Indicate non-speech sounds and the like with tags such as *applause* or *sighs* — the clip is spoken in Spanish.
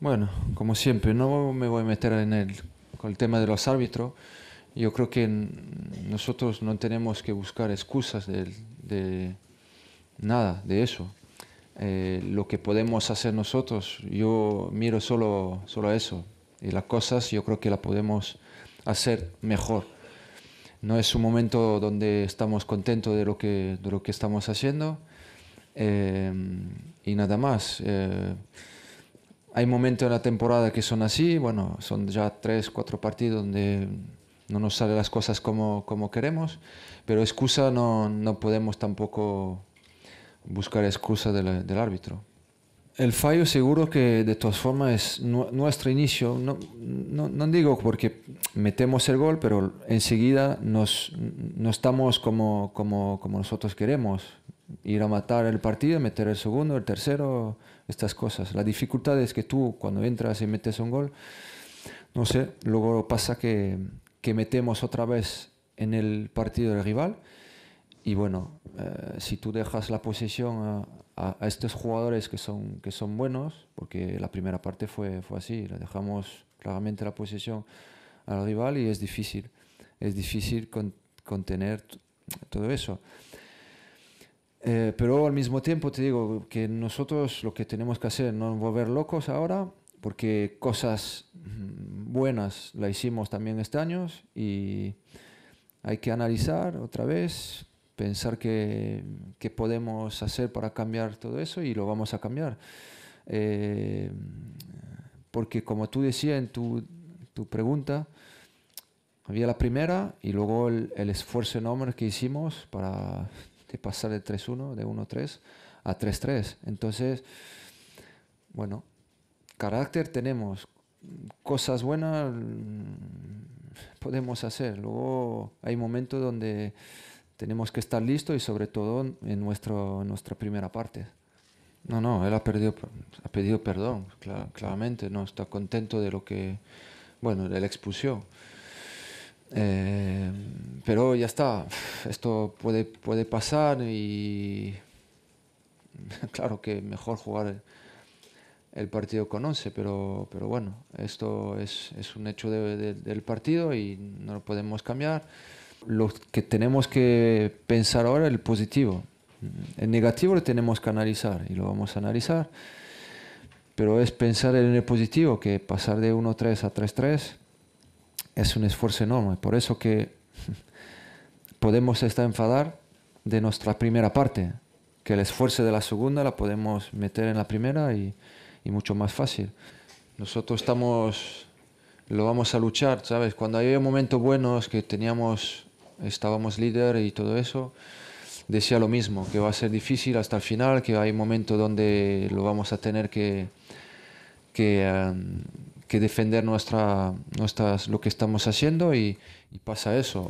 Bueno, como siempre, no me voy a meter en el, con el tema de los árbitros. Yo creo que nosotros no tenemos que buscar excusas de, nada de eso. Eh, lo que podemos hacer nosotros, yo miro solo, solo eso. Y las cosas yo creo que las podemos hacer mejor. No es un momento donde estamos contentos de lo que, de lo que estamos haciendo. Eh, y nada más. Eh, hay momentos en la temporada que son así, bueno, son ya tres, cuatro partidos donde no nos salen las cosas como, como queremos, pero excusa no, podemos tampoco buscar excusa del, árbitro. El fallo seguro que de todas formas es nuestro inicio, no, no, digo porque metemos el gol, pero enseguida nos, no estamos como, como nosotros queremos, ir a matar el partido, meter el segundo, el tercero, estas cosas. La dificultad es que tú cuando entras y metes un gol, no sé, luego pasa que, que metemos otra vez en el partido del rival y bueno, eh, si tú dejas la posesión a, estos jugadores que son, que son buenos, porque la primera parte fue, fue así, le dejamos claramente la posesión al rival y es difícil, es difícil contener todo eso. Eh, pero al mismo tiempo te digo que nosotros lo que tenemos que hacer no volver locos ahora, porque cosas mm, buenas la hicimos también este año y hay que analizar otra vez, pensar qué, qué podemos hacer para cambiar todo eso y lo vamos a cambiar. Eh, porque como tú decías en tu, tu, pregunta, había la primera y luego el, el esfuerzo enorme que hicimos para pasar de 3-1, de 1-3 a 3-3. Entonces, bueno, carácter tenemos, cosas buenas mm, podemos hacer. Luego hay momentos donde tenemos que estar listos y sobre todo en nuestro, nuestra primera parte. No, no, él ha, perdido, ha pedido perdón, claramente, no está contento de lo que, bueno, de la expulsión. Eh, pero ya está, *sighs* esto puede, puede pasar y *laughs* claro que mejor jugar el partido con 11, pero, pero bueno, esto es, es un hecho del partido y no lo podemos cambiar. Lo que tenemos que pensar ahora es el positivo. El negativo lo tenemos que analizar y lo vamos a analizar, pero es pensar en el positivo, que pasar de 1-3 a 3-3 es un esfuerzo enorme. Por eso que *laughs* podemos estar enfadar de nuestra primera parte, que el esfuerzo de la segunda la podemos meter en la primera y, mucho más fácil. Nosotros estamos, lo vamos a luchar, ¿sabes? Cuando hay momentos buenos que teníamos, estábamos líder y todo eso, decía lo mismo, que va a ser difícil hasta el final, que hay momentos donde lo vamos a tener que, um, que defender nuestra, nuestras, lo que estamos haciendo y, y pasa eso.